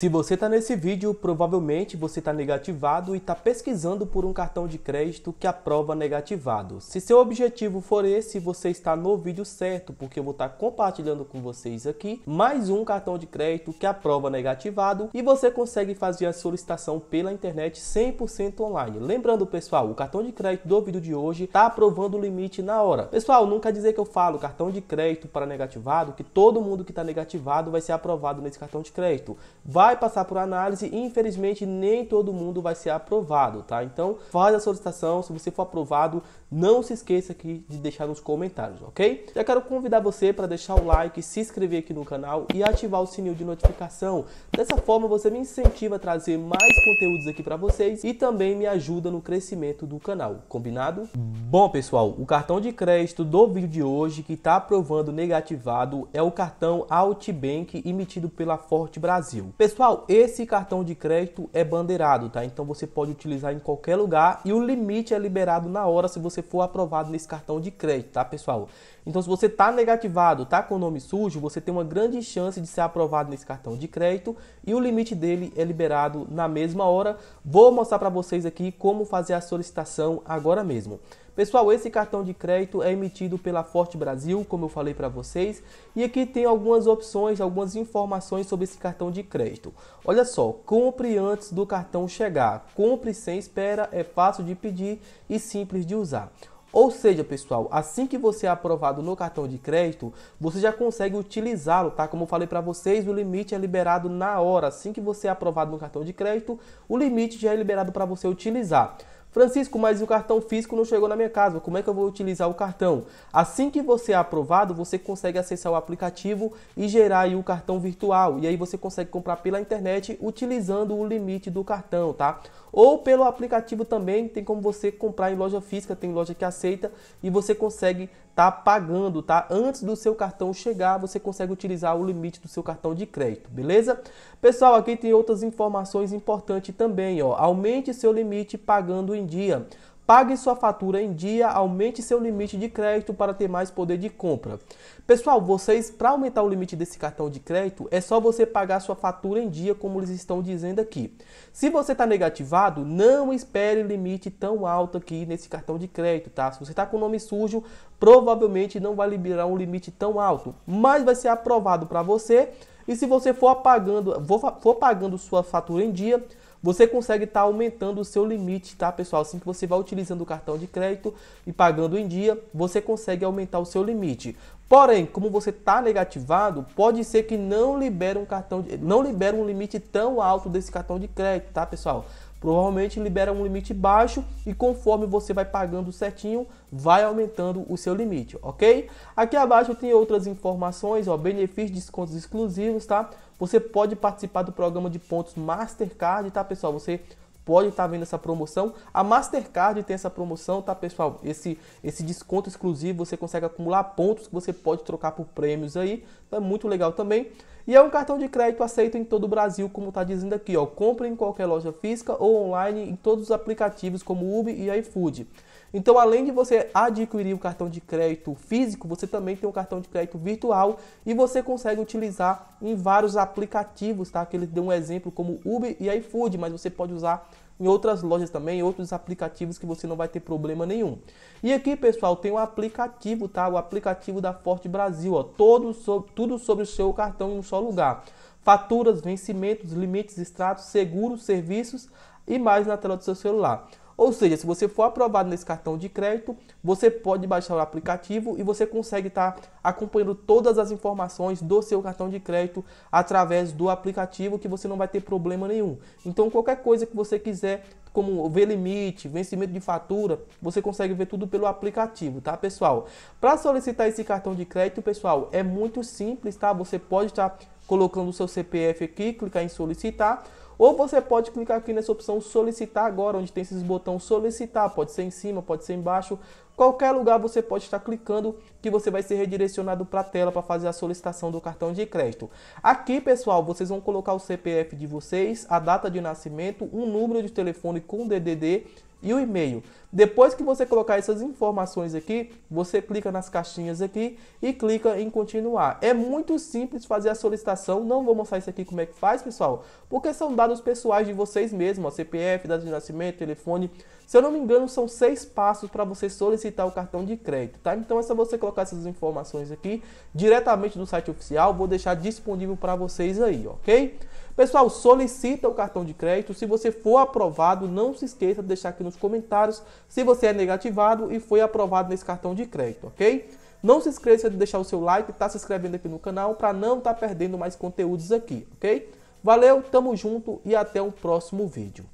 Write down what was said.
Se você está nesse vídeo, provavelmente você está negativado e está pesquisando por um cartão de crédito que aprova negativado. Se seu objetivo for esse, você está no vídeo certo, porque eu vou estar tá compartilhando com vocês aqui mais um cartão de crédito que aprova negativado e você consegue fazer a solicitação pela internet 100% online. Lembrando, pessoal, o cartão de crédito do vídeo de hoje está aprovando o limite na hora. Pessoal, nunca dizer que eu falo cartão de crédito para negativado, que todo mundo que está negativado vai ser aprovado nesse cartão de crédito. Vai vai passar por análise e infelizmente nem todo mundo vai ser aprovado, tá? Então faz a solicitação, se você for aprovado, não se esqueça aqui de deixar nos comentários, ok? Já quero convidar você para deixar o like, se inscrever aqui no canal e ativar o sininho de notificação. Dessa forma você me incentiva a trazer mais conteúdos aqui para vocês e também me ajuda no crescimento do canal, combinado? Bom pessoal, o cartão de crédito do vídeo de hoje que está aprovando negativado é o cartão Altibank emitido pela Forte Brasil. Pessoal, Pessoal, esse cartão de crédito é bandeirado, tá? Então você pode utilizar em qualquer lugar e o limite é liberado na hora se você for aprovado nesse cartão de crédito, tá, pessoal? Então se você tá negativado, tá com o nome sujo, você tem uma grande chance de ser aprovado nesse cartão de crédito e o limite dele é liberado na mesma hora. Vou mostrar para vocês aqui como fazer a solicitação agora mesmo. Pessoal, esse cartão de crédito é emitido pela Forte Brasil, como eu falei para vocês, e aqui tem algumas opções, algumas informações sobre esse cartão de crédito. Olha só, compre antes do cartão chegar, compre sem espera, é fácil de pedir e simples de usar. Ou seja, pessoal, assim que você é aprovado no cartão de crédito, você já consegue utilizá-lo, tá? Como eu falei para vocês, o limite é liberado na hora. Assim que você é aprovado no cartão de crédito, o limite já é liberado para você utilizar. Francisco, mas o cartão físico não chegou na minha casa, como é que eu vou utilizar o cartão? Assim que você é aprovado, você consegue acessar o aplicativo e gerar aí o cartão virtual. E aí você consegue comprar pela internet utilizando o limite do cartão, tá? Ou pelo aplicativo também, tem como você comprar em loja física, tem loja que aceita e você consegue tá pagando, tá? Antes do seu cartão chegar, você consegue utilizar o limite do seu cartão de crédito, beleza? Pessoal, aqui tem outras informações importantes também, ó. Aumente seu limite pagando em dia. Pague sua fatura em dia, aumente seu limite de crédito para ter mais poder de compra. Pessoal, vocês, para aumentar o limite desse cartão de crédito, é só você pagar sua fatura em dia, como eles estão dizendo aqui. Se você está negativado, não espere limite tão alto aqui nesse cartão de crédito, tá? Se você está com nome sujo, provavelmente não vai liberar um limite tão alto, mas vai ser aprovado para você. E se você for pagando, for pagando sua fatura em dia, você consegue estar tá aumentando o seu limite, tá, pessoal? Assim que você vai utilizando o cartão de crédito e pagando em dia, você consegue aumentar o seu limite. Porém, como você está negativado, pode ser que não libere um cartão, de, não libera um limite tão alto desse cartão de crédito, tá, pessoal? Provavelmente libera um limite baixo e conforme você vai pagando certinho, vai aumentando o seu limite, ok? Aqui abaixo tem outras informações, ó, benefícios, descontos exclusivos, tá? Você pode participar do programa de pontos Mastercard, tá pessoal? Você pode estar tá vendo essa promoção. A Mastercard tem essa promoção, tá, pessoal? Esse, esse desconto exclusivo, você consegue acumular pontos que você pode trocar por prêmios aí. Então é muito legal também. E é um cartão de crédito aceito em todo o Brasil, como está dizendo aqui, ó. Compre em qualquer loja física ou online em todos os aplicativos como Uber e iFood. Então, além de você adquirir o cartão de crédito físico, você também tem um cartão de crédito virtual e você consegue utilizar em vários aplicativos, tá? Que ele deu um exemplo como Uber e iFood, mas você pode usar em outras lojas também, em outros aplicativos que você não vai ter problema nenhum. E aqui, pessoal, tem o um aplicativo, tá? O aplicativo da Forte Brasil, ó, todo sobre, tudo sobre o seu cartão em um só lugar. Faturas, vencimentos, limites, extratos, seguros, serviços e mais na tela do seu celular. Ou seja, se você for aprovado nesse cartão de crédito, você pode baixar o aplicativo e você consegue estar tá acompanhando todas as informações do seu cartão de crédito através do aplicativo que você não vai ter problema nenhum. Então, qualquer coisa que você quiser, como ver limite, vencimento de fatura, você consegue ver tudo pelo aplicativo, tá, pessoal? Para solicitar esse cartão de crédito, pessoal, é muito simples, tá? Você pode estar tá colocando o seu CPF aqui, clicar em solicitar ou você pode clicar aqui nessa opção solicitar agora, onde tem esses botões solicitar, pode ser em cima, pode ser embaixo, qualquer lugar você pode estar clicando que você vai ser redirecionado para a tela para fazer a solicitação do cartão de crédito. Aqui, pessoal, vocês vão colocar o CPF de vocês, a data de nascimento, um número de telefone com DDD e o e-mail. Depois que você colocar essas informações aqui, você clica nas caixinhas aqui e clica em continuar. É muito simples fazer a solicitação, não vou mostrar isso aqui como é que faz, pessoal, porque são dados pessoais de vocês mesmos, CPF, data de nascimento, telefone. Se eu não me engano, são seis passos para você solicitar o cartão de crédito, tá? Então é só você colocar essas informações aqui diretamente no site oficial, vou deixar disponível para vocês aí, ok? Pessoal, solicita o cartão de crédito. Se você for aprovado, não se esqueça de deixar aqui nos comentários se você é negativado e foi aprovado nesse cartão de crédito, ok? Não se esqueça de deixar o seu like, tá se inscrevendo aqui no canal para não estar tá perdendo mais conteúdos aqui, ok? Valeu, tamo junto e até o próximo vídeo.